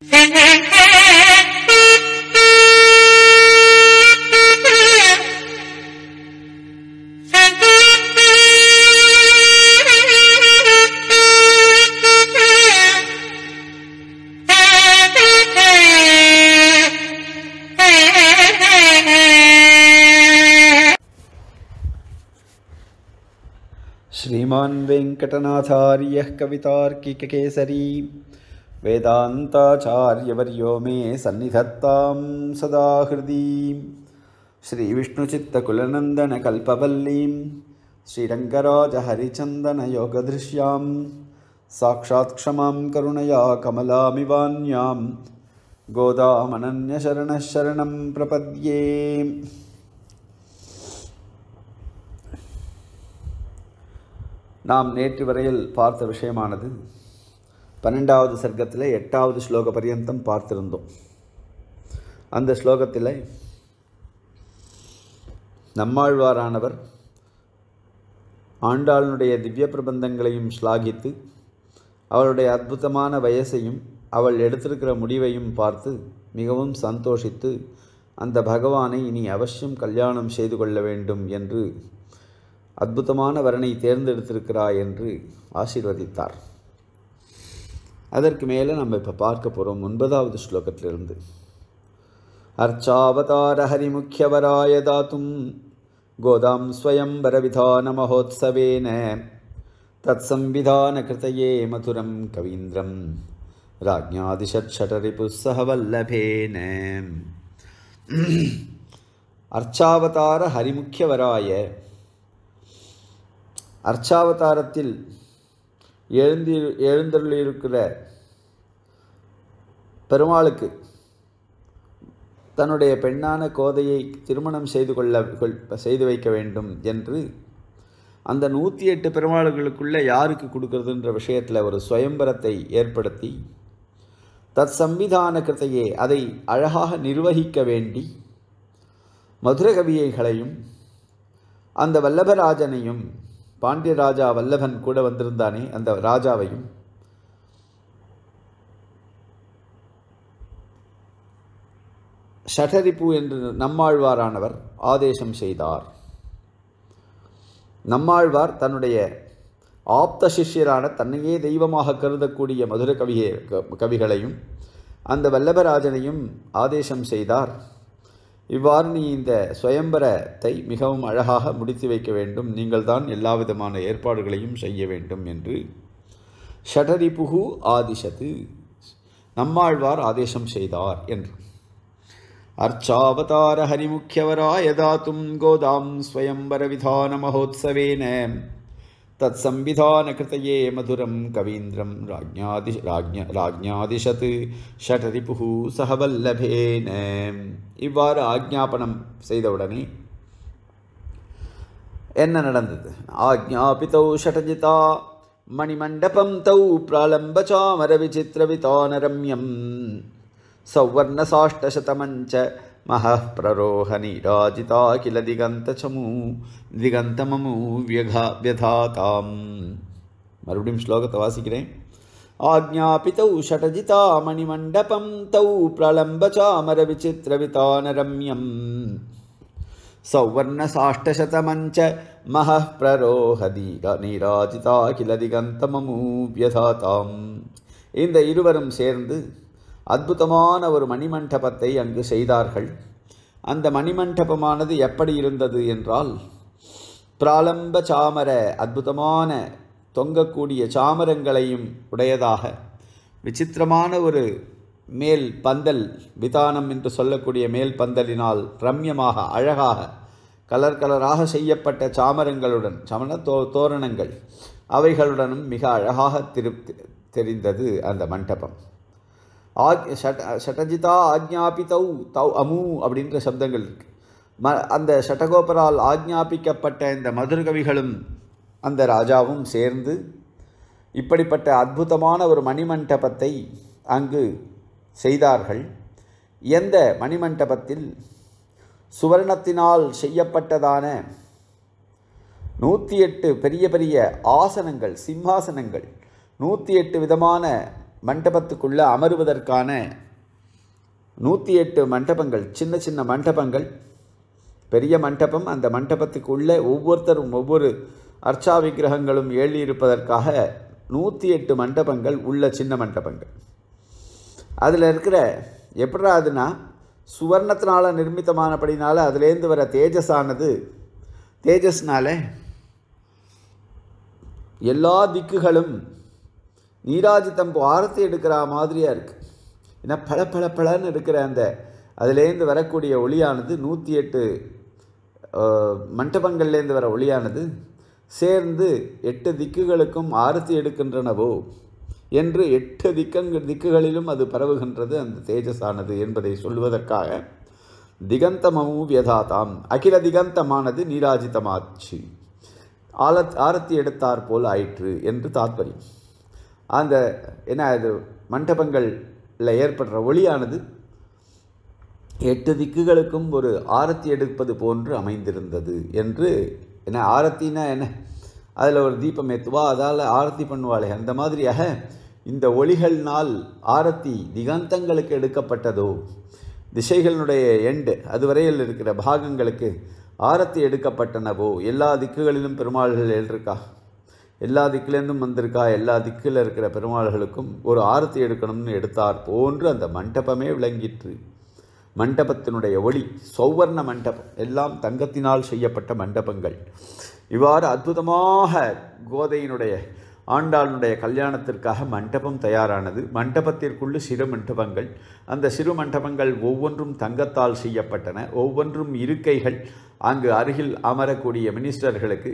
श्रीमान् वेङ्कटनाथार्यः कवितार्किककेसरी वेदान्ताचार्यवर्यो मे सन्निधत्तां सदा हृदि श्रीविष्णुचित्तकुलनन्दनकल्पवल्लीं श्रीरङ्गराजहरिचन्दनयोगदृश्यां साक्षात् क्षमां करुणया कमलामिवान्यां गोदामनन्यशरणः शरणं प्रपद्ये நாம் நேற்று வரையில் பார்த்த விஷயமானது பன்னெண்டாவது சர்க்கத்தில் எட்டாவது ஸ்லோக பரியந்தம் பார்த்திருந்தோம் அந்த ஸ்லோகத்தில் நம்மாழ்வாரானவர் ஆண்டாளனுடைய திவ்ய பிரபந்தங்களையும் ஸ்லாகித்து அவளுடைய அற்புதமான வயசையும் அவள் எடுத்திருக்கிற முடிவையும் பார்த்து மிகவும் சந்தோஷித்து அந்த பகவானை இனி அவசியம் கல்யாணம் செய்து கொள்ள வேண்டும் என்று அற்புதமான வரனை தேர்ந்தெடுத்திருக்கிறாய் என்று ஆசீர்வதித்தார் அதற்கு மேலே நம்ம இப்போ பார்க்க போகிறோம் ஒன்பதாவது ஸ்லோகத்திலிருந்து அர்ச்சாவதார முக்கியவராய தாத்தும் கோதாம் ஸ்வயம் வரவிதான மகோத்சவேன தத் சம்விதான கிருத்தையே மதுரம் கவீந்திரம் ராஜ்ஞாதிஷட்சடரிபுஸ்ஸக வல்லபேன அர்ச்சாவதார ஹரிமுக்கியவராய அர்ச்சாவதாரத்தில் எழுந்தி எழுந்தருளியிருக்கிற பெருமாளுக்கு தன்னுடைய பெண்ணான கோதையை திருமணம் செய்து கொள்ள செய்து வைக்க வேண்டும் என்று அந்த நூற்றி எட்டு பெருமாளுகளுக்குள்ளே யாருக்கு கொடுக்கறதுன்ற விஷயத்தில் ஒரு சுயம்பரத்தை ஏற்படுத்தி தத் சம்விதான கிருத்தையே அதை அழகாக நிர்வகிக்க வேண்டி மதுரகவியைகளையும் அந்த வல்லபராஜனையும் பாண்டிய ராஜா வல்லவன் கூட வந்திருந்தானே அந்த ராஜாவையும் ஷட்டரிப்பு என்று நம்மாழ்வாரானவர் ஆதேசம் செய்தார் நம்மாழ்வார் தன்னுடைய ஆப்த சிஷ்யரான தன்னையே தெய்வமாக கருதக்கூடிய மதுர கவியை கவிகளையும் அந்த வல்லபராஜனையும் ஆதேசம் செய்தார் இவ்வாறு நீ இந்த சுயம்பரத்தை மிகவும் அழகாக முடித்து வைக்க வேண்டும் தான் எல்லா விதமான ஏற்பாடுகளையும் செய்ய வேண்டும் என்று புகு ஆதிஷது நம்மாழ்வார் ஆதேசம் செய்தார் என்று கோதாம் ஸ்வயம்பர விதான மகோத்சவேன तत्संविधानकृतये मधुरं कवीन्द्रं राज्ञादि राज्ञ राज्ञादिशत् ஷடரிபுகு சஹவல்லபேன இவ்வாறு ஆக்ஞாபனம் செய்தவுடனே என்ன நடந்தது ஆக்ஞாபித்தௌ ஷடஜிதா மணிமண்டபம் தௌ பிரலம்பச்சாமர விசித்திரவிதானரம்யம் சௌவர்ணசாஷ்டசதமஞ்ச महः प्ररोह नीराजिता किल दिगन्तचमू दिगन्तममू व्यघा व्यधाताम् மறுபடியும் ஸ்லோகத்தை வாசிக்கிறேன் ஆஜாபித்தௌ ஷடஜிதா மணிமண்டபம் தௌ பிரளம்ப சாமர விசித்திரவிதானரம்யம் सौवर्णसाष्टशतमञ्च महः प्ररोहदीराजिता किल दिगन्तममूव्यधाताम् இந்த இருவரும் சேர்ந்து அற்புதமான ஒரு மணிமண்டபத்தை அங்கு செய்தார்கள் அந்த மணிமண்டபமானது எப்படி இருந்தது என்றால் பிராலம்ப சாமர அற்புதமான தொங்கக்கூடிய சாமரங்களையும் உடையதாக விசித்திரமான ஒரு மேல் பந்தல் விதானம் என்று சொல்லக்கூடிய மேல் பந்தலினால் ரம்யமாக அழகாக கலர் கலராக செய்யப்பட்ட சாமரங்களுடன் சமண தோ தோரணங்கள் அவைகளுடனும் மிக அழகாக திரு தெரிந்தது அந்த மண்டபம் ஆக் ஷட ஷட்டஜிதா ஆஜ்ஞாபித்தௌ தௌ அமு அப்படின்ற சப்தங்கள் இருக்குது ம அந்த சட்டகோபரால் ஆஜ்ஞாபிக்கப்பட்ட இந்த மதுரகவிகளும் அந்த ராஜாவும் சேர்ந்து இப்படிப்பட்ட அற்புதமான ஒரு மணிமண்டபத்தை அங்கு செய்தார்கள் எந்த மணிமண்டபத்தில் சுவர்ணத்தினால் செய்யப்பட்டதான நூற்றி எட்டு பெரிய பெரிய ஆசனங்கள் சிம்ஹாசனங்கள் நூற்றி எட்டு விதமான மண்டபத்துக்குள்ளே அமருவதற்கான நூற்றி எட்டு மண்டபங்கள் சின்ன சின்ன மண்டபங்கள் பெரிய மண்டபம் அந்த மண்டபத்துக்குள்ளே ஒவ்வொருத்தரும் ஒவ்வொரு அர்ச்சா விக்கிரகங்களும் எழுதியிருப்பதற்காக நூற்றி எட்டு மண்டபங்கள் உள்ள சின்ன மண்டபங்கள் அதில் இருக்கிற எப்படா அதுனா சுவர்ணத்தினால் நிர்மித்தமானபடினால் அதுலேருந்து வர தேஜஸானது தேஜஸ்னால எல்லா திக்குகளும் நீராஜி தம்பு ஆரத்தி எடுக்கிற மாதிரியாக இருக்குது ஏன்னா பல பல பலன்னு இருக்கிற அந்த அதுலேருந்து வரக்கூடிய ஒளியானது நூற்றி எட்டு மண்டபங்கள்லேருந்து வர ஒளியானது சேர்ந்து எட்டு திக்குகளுக்கும் ஆரத்தி எடுக்கின்றனவோ என்று எட்டு திக்கங்க திக்குகளிலும் அது பரவுகின்றது அந்த தேஜஸானது என்பதை சொல்வதற்காக திகந்தமும் வியதாதாம் அகில திகந்தமானது நீராஜிதமாச்சு ஆலத் ஆரத்தி எடுத்தாற் போல் ஆயிற்று என்று தாத்பரியம் அந்த என்ன அது மண்டபங்களில் ஏற்படுற ஒளியானது எட்டு திக்குகளுக்கும் ஒரு ஆரத்தி எடுப்பது போன்று அமைந்திருந்தது என்று என்ன ஆரத்தினா என்ன அதில் ஒரு தீபம் ஏற்றுவா அதால் ஆரத்தி பண்ணுவாளே அந்த மாதிரியாக இந்த ஒளிகள்னால் ஆரத்தி திகாந்தங்களுக்கு எடுக்கப்பட்டதோ திசைகளினுடைய எண்டு அதுவரையில் இருக்கிற பாகங்களுக்கு ஆரத்தி எடுக்கப்பட்டனவோ எல்லா திக்குகளிலும் பெருமாள்கள் எழுந்திருக்கா எல்லா திக்கிலேருந்தும் வந்திருக்கா எல்லா திக்கில் இருக்கிற பெருமாள்களுக்கும் ஒரு ஆரத்தி எடுக்கணும்னு எடுத்தார் போன்று அந்த மண்டபமே விளங்கிற்று மண்டபத்தினுடைய ஒளி சௌவர்ண மண்டபம் எல்லாம் தங்கத்தினால் செய்யப்பட்ட மண்டபங்கள் இவ்வாறு அற்புதமாக கோதையினுடைய ஆண்டாளுடைய கல்யாணத்திற்காக மண்டபம் தயாரானது மண்டபத்திற்குள்ளு சிறு மண்டபங்கள் அந்த சிறு மண்டபங்கள் ஒவ்வொன்றும் தங்கத்தால் செய்யப்பட்டன ஒவ்வொன்றும் இருக்கைகள் அங்கு அருகில் அமரக்கூடிய மினிஸ்டர்களுக்கு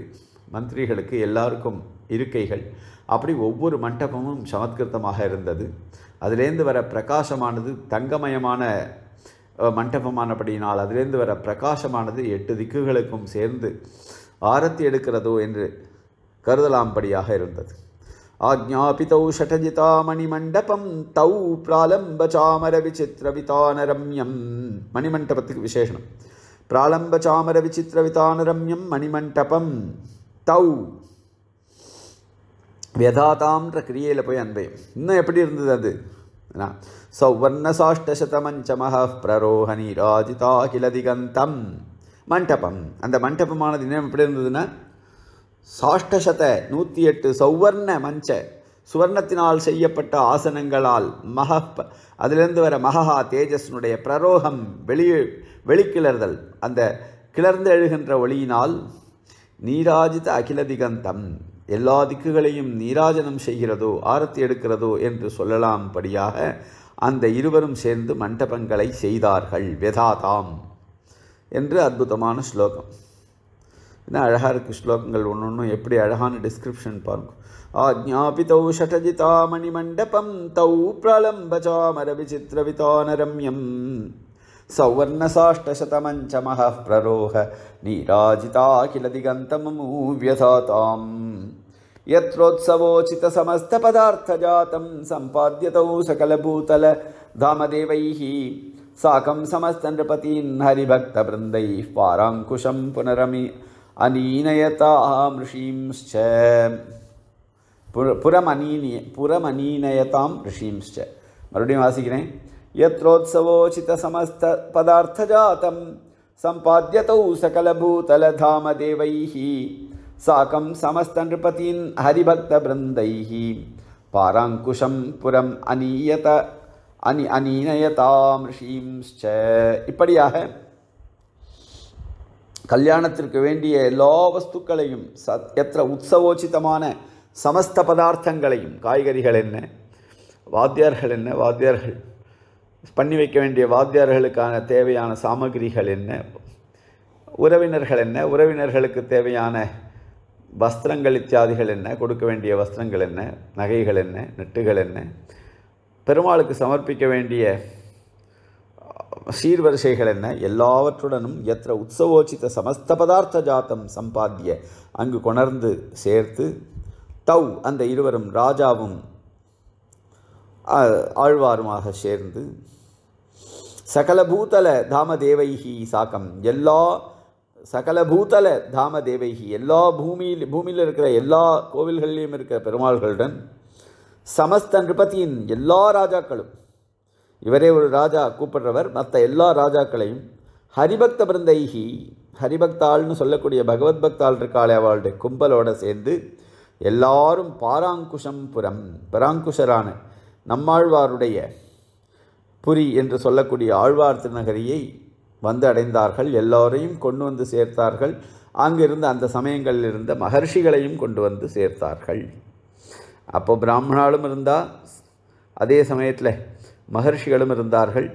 மந்திரிகளுக்கு எல்லாருக்கும் இருக்கைகள் அப்படி ஒவ்வொரு மண்டபமும் சமத்கிருத்தமாக இருந்தது அதிலேருந்து வர பிரகாசமானது தங்கமயமான மண்டபமானபடியினால் அதிலேருந்து வர பிரகாசமானது எட்டு திக்குகளுக்கும் சேர்ந்து ஆரத்தி எடுக்கிறதோ என்று கருதலாம்படியாக இருந்தது ஆக்ஞாபிதௌ ஷடஜிதாமணி மண்டபம் தௌ பிராலம்ப சாமர விசித்திர விதானரம்யம் மணிமண்டபத்துக்கு விசேஷனம் பிராலம்ப சாமர விசித்திர விதானரம்யம் மணிமண்டபம் தௌ வெதாதாம்ன்ற கிரியையில் போய் அன்பயம் இன்னும் எப்படி இருந்தது அது சௌவர்ணசாஷ்டசதமஞ்சமஹ பிரரோஹணி ராஜிதா கிலதிகந்தம் மண்டபம் அந்த மண்டபமானது இன்னும் எப்படி இருந்ததுன்னா சாஷ்டசத நூற்றி எட்டு சௌவர்ண மஞ்ச சுவர்ணத்தினால் செய்யப்பட்ட ஆசனங்களால் மக அதிலிருந்து வர மகஹா தேஜஸ்னுடைய பிரரோகம் வெளியே வெளிக்கிளறுதல் அந்த கிளர்ந்து எழுகின்ற ஒளியினால் நீராஜித அகிலதிகந்தம் எல்லா திக்குகளையும் நீராஜனம் செய்கிறதோ ஆரத்தி எடுக்கிறதோ என்று சொல்லலாம்படியாக அந்த இருவரும் சேர்ந்து மண்டபங்களை செய்தார்கள் வெதாதாம் என்று அற்புதமான ஸ்லோகம் என்ன அழகாக இருக்கு ஸ்லோகங்கள் ஒன்று ஒன்றும் எப்படி அழகான டிஸ்கிரிப்ஷன் பாருங்க ஆஜாபிதௌ ஷடஜிதா மண்டபம் தௌ பிரலம்பச்சாமர விசித்திர விதானரம்யம் सौवर्णसाष्टशतमञ्चमः प्ररोह नीराजिताखिलदिगन्तमूव्यधाताम् यत्रोत्सवोचितसमस्तपदार्थजातं सम्पाद्यतौ सकलभूतलधामदेवैः साकं समस्तनृपतीन् हरिभक्तवृन्दैः पाराङ्कुशं पुनरमि अनीनयतामृषींश्च पुर पुरमनीनीय पुरमनीनयतां ऋषींश्च மறுபடியும் வாசிக்கிறேன் यत्रोत्सवोचितसमस्तपदार्थजातं सम्पाद्यतौ सकलभूतलधामदेवैः साकं समस्तनृपतीन् हरिभक्तवृन्दैः पाराङ्कुशं புறம் அநீயத அனி அனீனயதாம் ஷீம்ஸ்ச இப்படியாக கல்யாணத்திற்கு வேண்டிய எல்லா வஸ்துக்களையும் சத் எത്ര உற்சவோச்சிதமான சமஸ்த பதார்த்தங்களையும் காய்கறிகள் என்ன வாத்தியார்கள் என்ன வாத்தியார்கள் பண்ணி வைக்க வேண்டிய வாத்தியார்களுக்கான தேவையான சாமகிரிகள் என்ன உறவினர்கள் என்ன உறவினர்களுக்கு தேவையான வஸ்திரங்கள் இத்தியாதிகள் என்ன கொடுக்க வேண்டிய வஸ்திரங்கள் என்ன நகைகள் என்ன நெட்டுகள் என்ன பெருமாளுக்கு சமர்ப்பிக்க வேண்டிய சீர்வரிசைகள் என்ன எல்லாவற்றுடனும் எத்திர உற்சவோச்சித்த சமஸ்த பதார்த்த ஜாத்தம் சம்பாத்திய அங்கு கொணர்ந்து சேர்த்து தவ் அந்த இருவரும் ராஜாவும் ஆழ்வாருமாக சேர்ந்து சகலபூதல தேவைகி சாக்கம் எல்லா சகலபூதல தேவைகி எல்லா பூமியில் பூமியில் இருக்கிற எல்லா கோவில்கள்லேயும் இருக்கிற பெருமாள்களுடன் சமஸ்த நிருபதியின் எல்லா ராஜாக்களும் இவரே ஒரு ராஜா கூப்பிடுறவர் மற்ற எல்லா ராஜாக்களையும் ஹரிபக்த பிருந்தைகி ஹரிபக்தாள்னு சொல்லக்கூடிய பகவத் பக்தாள் இருக்காளே அவளுடைய கும்பலோடு சேர்ந்து எல்லாரும் பாராங்குஷம் புறம் பராங்குஷரான நம்மாழ்வாருடைய புரி என்று சொல்லக்கூடிய ஆழ்வார் திருநகரியை வந்து அடைந்தார்கள் எல்லோரையும் கொண்டு வந்து சேர்த்தார்கள் அங்கிருந்து அந்த சமயங்களில் இருந்த மகர்ஷிகளையும் கொண்டு வந்து சேர்த்தார்கள் அப்போ பிராமணாலும் இருந்தால் அதே சமயத்தில் மகர்ஷிகளும் இருந்தார்கள்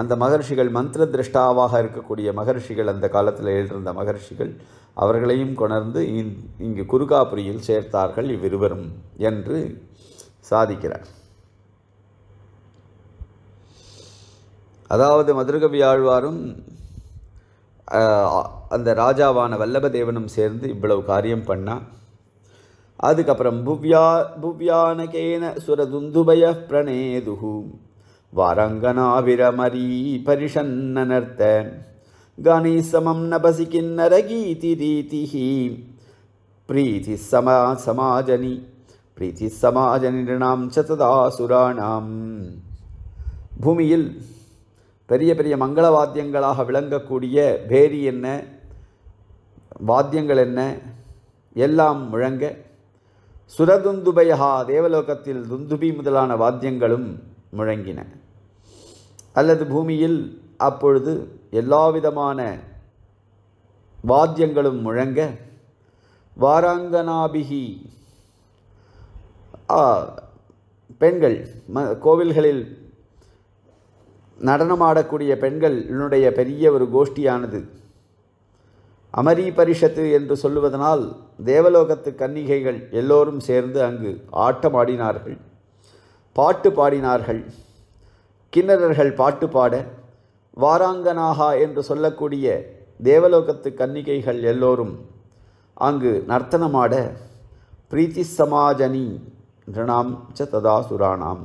அந்த மகர்ஷிகள் மந்திர திருஷ்டாவாக இருக்கக்கூடிய மகர்ஷிகள் அந்த காலத்தில் எழுந்திருந்த மகர்ஷிகள் அவர்களையும் கொணர்ந்து இங்கு குருகாபுரியில் சேர்த்தார்கள் இவ்விருவரும் என்று சாதிக்கிறார் அதாவது மதுரகவி ஆழ்வாரும் அந்த ராஜாவான வல்லபதேவனும் சேர்ந்து இவ்வளவு காரியம் பண்ணால் அதுக்கப்புறம் புவ்யா புவ்யானகேன சுரதுந்துபய பிரணேதுகு வாரங்கனாவிரமரி பரிஷன்னர்த்த கணேசமம் நபசி கிண்ணர கீதி ரீதிஹி பிரீதி சமா சமாஜனி பிரீதி சமாஜனிடனாம் சததாசுராணாம் பூமியில் பெரிய பெரிய மங்கள வாத்தியங்களாக விளங்கக்கூடிய பேரி என்ன வாத்தியங்கள் என்ன எல்லாம் முழங்க சுரதுந்துபயா தேவலோகத்தில் துந்துபி முதலான வாத்தியங்களும் முழங்கின அல்லது பூமியில் அப்பொழுது எல்லா விதமான வாத்தியங்களும் முழங்க வாராங்கனாபிகி பெண்கள் ம கோவில்களில் நடனமாடக்கூடிய பெண்கள் என்னுடைய பெரிய ஒரு கோஷ்டியானது அமரி பரிஷத்து என்று சொல்லுவதனால் தேவலோகத்து கன்னிகைகள் எல்லோரும் சேர்ந்து அங்கு ஆட்டமாடினார்கள் பாட்டு பாடினார்கள் கிண்ணறர்கள் பாட்டு பாட வாராங்கனாகா என்று சொல்லக்கூடிய தேவலோகத்து கன்னிகைகள் எல்லோரும் அங்கு நர்த்தனமாட பிரீத்தி சமாஜனி நாம் ச ததாசுராணாம்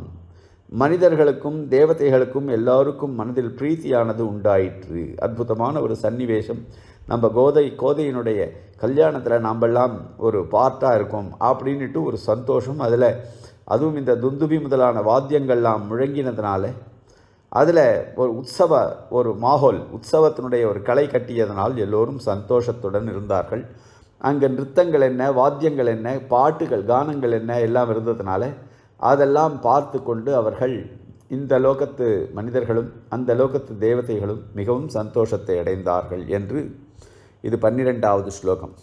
மனிதர்களுக்கும் தேவதைகளுக்கும் எல்லாருக்கும் மனதில் பிரீத்தியானது உண்டாயிற்று அற்புதமான ஒரு சன்னிவேஷம் நம்ம கோதை கோதையினுடைய கல்யாணத்தில் நாம்பெல்லாம் ஒரு பார்ட்டாக இருக்கோம் அப்படின்ட்டு ஒரு சந்தோஷம் அதில் அதுவும் இந்த துந்துபி முதலான வாத்தியங்கள்லாம் முழங்கினதுனால அதில் ஒரு உற்சவ ஒரு மாஹோல் உற்சவத்தினுடைய ஒரு கலை கட்டியதனால் எல்லோரும் சந்தோஷத்துடன் இருந்தார்கள் அங்கே நிறுத்தங்கள் என்ன வாத்தியங்கள் என்ன பாட்டுகள் கானங்கள் என்ன எல்லாம் இருந்ததுனால அதெல்லாம் பார்த்து கொண்டு அவர்கள் இந்த லோகத்து மனிதர்களும் அந்த லோகத்து தேவதைகளும் மிகவும் சந்தோஷத்தை அடைந்தார்கள் என்று இது பன்னிரெண்டாவது ஸ்லோகம்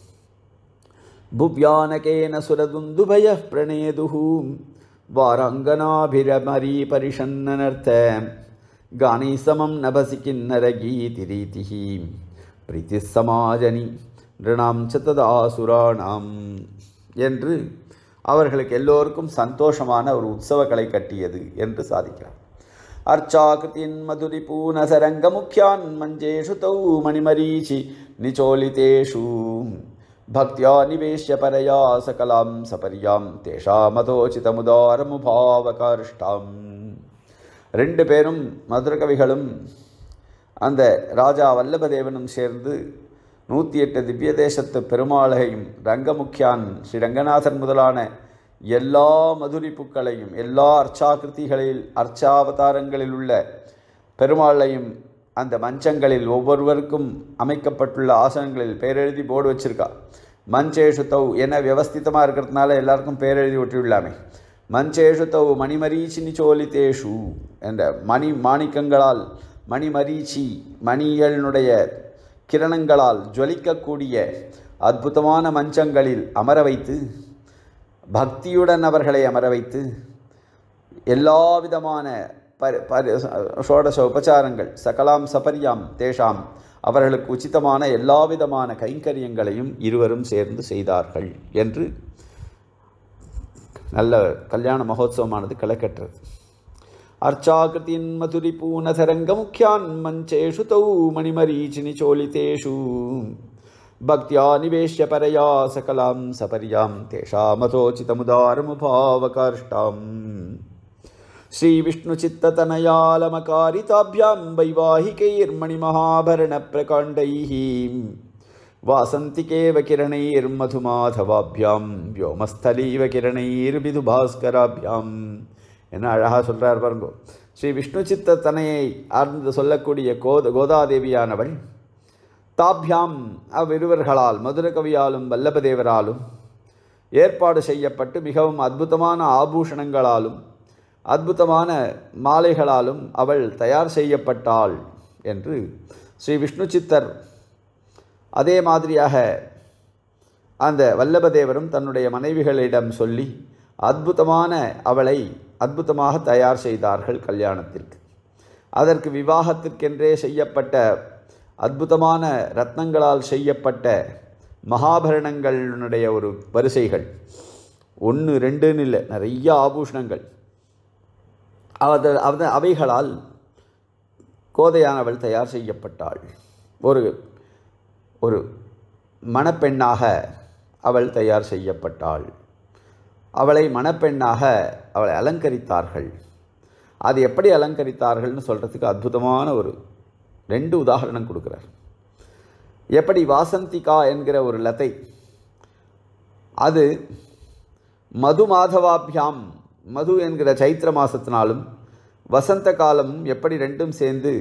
புவ்யானகேன சுரதுந்துபய பிரணேதுஹூம் வாரங்கனாபிரமரி பரிஷன்னர்த்த கானை சமம் நபசி கிண்ணர கீதிரீதிஹி பிரிதி சமாஜனி நிருணாம் சத்ததாசுராணாம் என்று அவர்களுக்கு எல்லோருக்கும் சந்தோஷமான ஒரு கலை கட்டியது என்று சாதிக்கிறார் அர்ச்சாகிருத்தின் மதுரி பூனசரங்க முக்கியான் மஞ்சேஷு தௌ மணிமரீஷி நிச்சோலிதேஷு பக்தியா நிவேஷ்ய பரையா சகலாம் சபரியாம் தேஷா மதோச்சிதமுதாரமுபாவகாஷ்டாம் ரெண்டு பேரும் மதுரகவிகளும் அந்த ராஜா வல்லபதேவனும் சேர்ந்து நூற்றி எட்டு திவ்ய தேசத்து பெருமாளையும் ரங்கமுக்கியான் ஸ்ரீ ரங்கநாதன் முதலான எல்லா மதுரிப்புக்களையும் எல்லா அர்ச்சாகிருத்திகளில் அர்ச்சாவதாரங்களில் உள்ள பெருமாளையும் அந்த மஞ்சங்களில் ஒவ்வொருவருக்கும் அமைக்கப்பட்டுள்ள ஆசனங்களில் பேரெழுதி போர்டு வச்சுருக்கா மஞ்சேஷு தௌ என வியவஸ்திதமாக இருக்கிறதுனால எல்லாருக்கும் பேரெழுதி ஒட்டியுள்ளாமே மஞ்சேஷு தௌ மணிமரீச்சினி சோலிதேஷு என்ற மணி மாணிக்கங்களால் மணிமரீச்சி மணியனுடைய கிரணங்களால் ஜொலிக்கக்கூடிய அற்புதமான மஞ்சங்களில் அமர வைத்து பக்தியுடன் அவர்களை அமர வைத்து எல்லா விதமான பரி பரி ஷோடச உபச்சாரங்கள் சகலாம் சபரியாம் தேஷாம் அவர்களுக்கு உச்சிதமான எல்லா விதமான கைங்கரியங்களையும் இருவரும் சேர்ந்து செய்தார்கள் என்று நல்ல கல்யாண மகோத்சவமானது களைக்கட்டுறது अर्चाकृतिन्मथुरिपूनथरङ्गमुख्यान् मञ्चेषु तौ मणिमरीचिनिचोलितेषु भक्त्या निवेश्य परया सकलां सपर्यां तेषामथोचितमुदारमुपावकाष्टां श्रीविष्णुचित्ततनयालमकारिताभ्यां वैवाहिकैर्मणिमहाभरणप्रकाण्डैः वासन्तिकेव किरणैर्मधुमाधवाभ्यां व्योमस्थलीव किरणैर्विधुभास्कराभ्याम् என்ன அழகாக சொல்கிறார் பாருங்கோ ஸ்ரீ விஷ்ணு சித்த தனையை ஆர்ந்து சொல்லக்கூடிய கோத கோதாதேவியானவள் தாபியாம் அவ்விருவர்களால் மதுரகவியாலும் வல்லபதேவராலும் ஏற்பாடு செய்யப்பட்டு மிகவும் அற்புதமான ஆபூஷணங்களாலும் அற்புதமான மாலைகளாலும் அவள் தயார் செய்யப்பட்டாள் என்று ஸ்ரீ விஷ்ணு சித்தர் அதே மாதிரியாக அந்த வல்லபதேவரும் தன்னுடைய மனைவிகளிடம் சொல்லி அற்புதமான அவளை அற்புதமாக தயார் செய்தார்கள் கல்யாணத்திற்கு அதற்கு விவாகத்திற்கென்றே செய்யப்பட்ட அற்புதமான ரத்னங்களால் செய்யப்பட்ட மகாபரணங்களுடைய ஒரு வரிசைகள் ஒன்று ரெண்டுன்னு இல்லை நிறைய ஆபூஷணங்கள் அவத அவ அவைகளால் கோதையானவள் தயார் செய்யப்பட்டாள் ஒரு ஒரு மணப்பெண்ணாக அவள் தயார் செய்யப்பட்டாள் அவளை மணப்பெண்ணாக அவளை அலங்கரித்தார்கள் அது எப்படி அலங்கரித்தார்கள்னு சொல்கிறதுக்கு அற்புதமான ஒரு ரெண்டு உதாரணம் கொடுக்குறார் எப்படி வாசந்திகா என்கிற ஒரு லத்தை அது மது மாதவாபியாம் மது என்கிற சைத்திர மாதத்தினாலும் வசந்த காலமும் எப்படி ரெண்டும் சேர்ந்து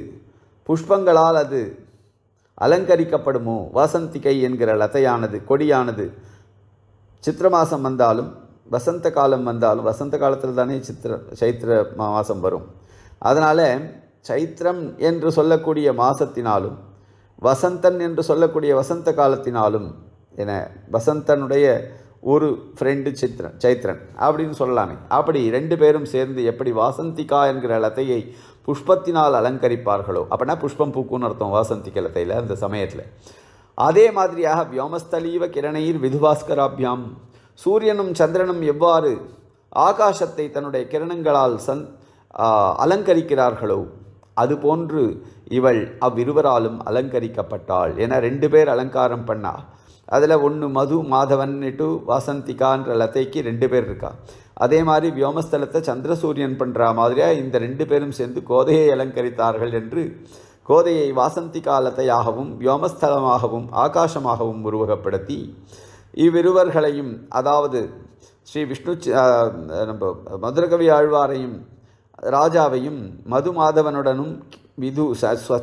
புஷ்பங்களால் அது அலங்கரிக்கப்படுமோ வாசந்திகை என்கிற லத்தையானது கொடியானது சித்திர மாதம் வந்தாலும் வசந்த காலம் வந்தாலும் வசந்த காலத்தில் தானே சித்திர சைத்திர மாதம் வரும் அதனால் சைத்திரம் என்று சொல்லக்கூடிய மாதத்தினாலும் வசந்தன் என்று சொல்லக்கூடிய வசந்த காலத்தினாலும் என வசந்தனுடைய ஒரு ஃப்ரெண்டு சித்திரன் சைத்ரன் அப்படின்னு சொல்லலாமே அப்படி ரெண்டு பேரும் சேர்ந்து எப்படி வாசந்திகா என்கிற லத்தையை புஷ்பத்தினால் அலங்கரிப்பார்களோ அப்படின்னா புஷ்பம் பூக்குன்னு அர்த்தம் வாசந்திக லத்தையில் அந்த சமயத்தில் அதே மாதிரியாக வியோமஸ்தலீவ கிரணையில் விதுபாஸ்கராபியாம் சூரியனும் சந்திரனும் எவ்வாறு ஆகாசத்தை தன்னுடைய கிரணங்களால் சந் அலங்கரிக்கிறார்களோ அதுபோன்று இவள் அவ்விருவராலும் அலங்கரிக்கப்பட்டாள் என ரெண்டு பேர் அலங்காரம் பண்ணா அதில் ஒன்று மது மாதவன் டு வாசந்திகான்ற லத்தைக்கு ரெண்டு பேர் இருக்கா அதே மாதிரி வியோமஸ்தலத்தை சந்திரசூரியன் பண்ணுற மாதிரியாக இந்த ரெண்டு பேரும் சேர்ந்து கோதையை அலங்கரித்தார்கள் என்று கோதையை வாசந்தி காலத்தையாகவும் வியோமஸ்தலமாகவும் ஆகாசமாகவும் உருவகப்படுத்தி இவ்விருவர்களையும் அதாவது ஸ்ரீ விஷ்ணு நம்ம மதுரகவி ஆழ்வாரையும் ராஜாவையும் மது மாதவனுடனும் விது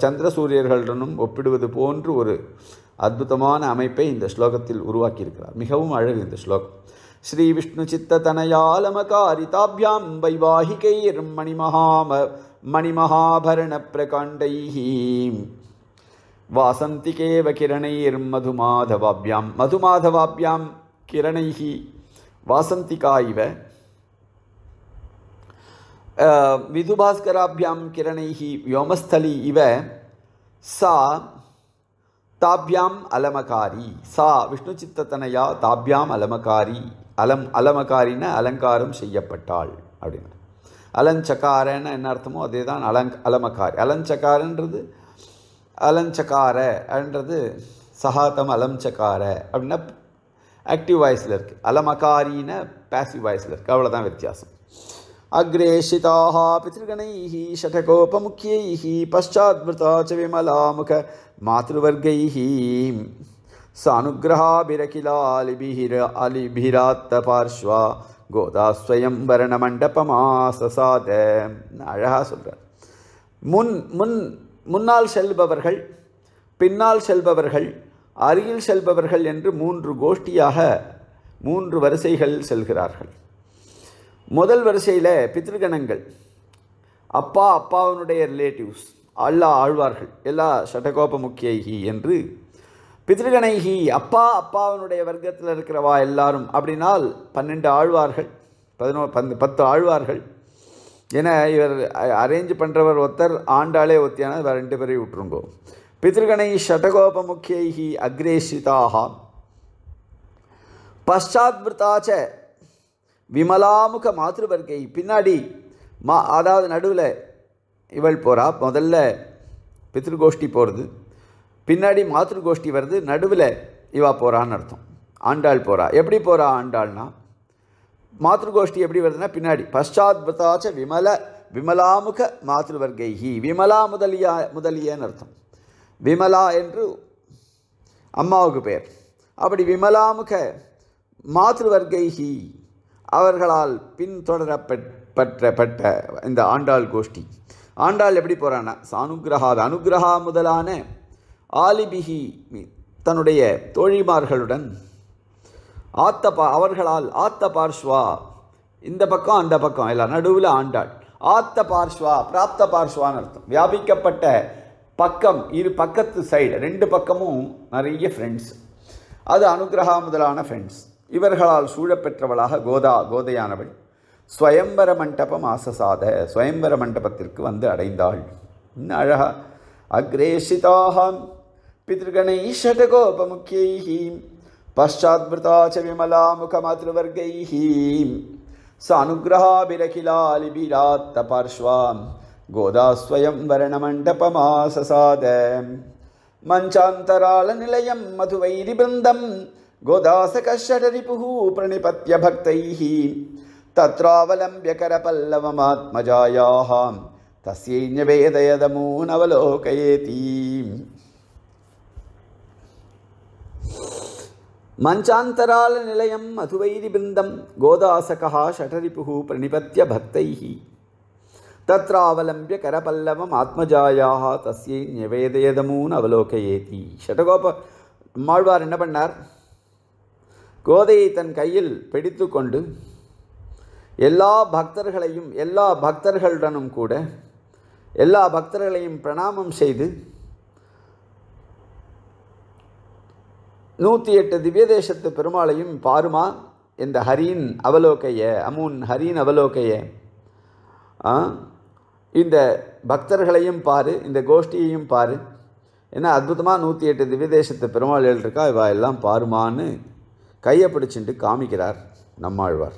சந்திர சூரியர்களுடனும் ஒப்பிடுவது போன்று ஒரு அற்புதமான அமைப்பை இந்த ஸ்லோகத்தில் உருவாக்கியிருக்கிறார் மிகவும் அழகு இந்த ஸ்லோகம் ஸ்ரீ விஷ்ணு சித்ததனயாலமகாரிதாபியாம் வைவாஹிகைர் மணிமகாம மணிமகாபரண பிரகாண்டைஹீம் வாசந்திகேவ கிரணைர் மதுமாதவாபியாம் மதுமாதவாபியாம் கிரணைகி வாசந்திகா இவ விதுபாஸ்கராபியாம் கிரணைகி வியோமஸ்தலி இவ சா தாபியாம் அலமகாரி சா விஷ்ணு சித்தத்தனையா தாபியாம் அலமகாரி அலம் அலமகாரின அலங்காரம் செய்யப்பட்டாள் அப்படின்னு அலஞ்சக்காரன்னு என்ன அர்த்தமோ அதே தான் அலங் அலமக்காரி அலஞ்சக்காரன்றது அலஞ்சக்கார அப்படின்றது சகாத்தம் அலம்சக்கார அப்படின்னா ஆக்டிவ் வாய்ஸில் இருக்குது அலமகாரின்னு பேசிவ் வாய்ஸில் இருக்குது அவ்வளோதான் வித்தியாசம் அக்ரேஷிதாக ஷடகோப முக்கியைஹி பஷாத்மிருதா ச விமலாமுக மாதவர்கைஹி சானுகிரகாபிரகிலாலிபிர அலிபிராத்த பார்ஷ்வா கோதா ஸ்வயம் வரண சசாத அழகாக சொல்கிறார் முன் முன் முன்னால் செல்பவர்கள் பின்னால் செல்பவர்கள் அருகில் செல்பவர்கள் என்று மூன்று கோஷ்டியாக மூன்று வரிசைகள் செல்கிறார்கள் முதல் வரிசையில் பித்ருகணங்கள் அப்பா அப்பாவினுடைய ரிலேட்டிவ்ஸ் அல்லா ஆழ்வார்கள் எல்லா சட்டகோப முக்கியகி என்று பித்ருகணைகி அப்பா அப்பாவினுடைய வர்க்கத்தில் இருக்கிறவா எல்லாரும் அப்படின்னால் பன்னெண்டு ஆழ்வார்கள் பதினோ பந்து பத்து ஆழ்வார்கள் ஏன்னா இவர் அரேஞ்ச் பண்ணுறவர் ஒருத்தர் ஆண்டாளே ஒத்தியான இவர் ரெண்டு பேரையும் விட்டுருங்கோ ஷடகோப ஷடகோபமுக்கியைகி அக்ரேஷிதாக பஷாத்மிருதாச்ச விமலாமுக மாதృவர்க்கை பின்னாடி மா அதாவது நடுவில் இவள் போகிறா முதல்ல பித்ருகோஷ்டி போகிறது பின்னாடி மாத்திருகோஷ்டி வருது நடுவில் இவா போகிறான்னு அர்த்தம் ஆண்டாள் போகிறா எப்படி போகிறா ஆண்டாள்னா கோஷ்டி எப்படி வருதுன்னா பின்னாடி பஷாத்பதாச்ச விமல விமலாமுக மாத்ருவர்கைஹி விமலா முதலியா முதலியன்னு அர்த்தம் விமலா என்று அம்மாவுக்கு பெயர் அப்படி விமலாமுக மாத்ருவர்கைஹி அவர்களால் பின்தொடரப்பற்றப்பட்ட இந்த ஆண்டாள் கோஷ்டி ஆண்டாள் எப்படி போகிறான்னா சானுகிரகா அனுகிரகா முதலான ஆலிபிகி தன்னுடைய தோழிமார்களுடன் ஆத்த பா அவர்களால் ஆத்த பார்ஸ்வா இந்த பக்கம் அந்த பக்கம் எல்லாம் நடுவில் ஆண்டாள் ஆத்த பார்ஸ்வா பிராப்த பார்ஸ்வான்னு அர்த்தம் வியாபிக்கப்பட்ட பக்கம் இரு பக்கத்து சைடு ரெண்டு பக்கமும் நிறைய ஃப்ரெண்ட்ஸ் அது அனுகிரகா முதலான ஃப்ரெண்ட்ஸ் இவர்களால் சூழப்பெற்றவளாக கோதா கோதையானவள் ஸ்வயம்பர மண்டபம் ஆசசாத ஸ்வயம்பர மண்டபத்திற்கு வந்து அடைந்தாள் இன்னும் அழகா அக்ரேஷிதாகாம் பிதிருகணை ஷடகோபமுக்கியை पश्चाद्वृता च विमला मुखमातृवर्गैः स अनुग्रहाभिरखिलालिभिरात्तपार्श्वां गोदा स्वयं वर्णमण्डपमाससाद मञ्चान्तरालनिलयं मधुवैरिबृन्दं गोदासकषडरिपुः प्रणिपत्य भक्तैः तत्रावलम्ब्य करपल्लवमात्मजायाः तस्यै न्यवेदयदमूनवलोकयेति மஞ்சாந்தரால நிலையம் மதுவைரி பிருந்தம் கோதாசகா ஷடரிபுகு பிரணிபத்திய பக்தை தத்ராவலம்பிய கரபல்லவம் ஆத்மஜாயாக தஸ்யை நிவேதேதமூன் அவலோகையேதி ஷடகோப அம்மாழ்வார் என்ன பண்ணார் கோதையை தன் கையில் பிடித்து கொண்டு எல்லா பக்தர்களையும் எல்லா பக்தர்களுடனும் கூட எல்லா பக்தர்களையும் பிரணாமம் செய்து நூற்றி எட்டு திவ்யதேசத்து பெருமாளையும் பாருமா இந்த ஹரின் அவலோகைய அமுன் ஹரீன் அவலோகைய இந்த பக்தர்களையும் பாரு இந்த கோஷ்டியையும் பாரு ஏன்னா அற்புதமாக நூற்றி எட்டு தேசத்து பெருமாள் இருக்கா இவா எல்லாம் பாருமான்னு கையை பிடிச்சிட்டு காமிக்கிறார் நம்மாழ்வார்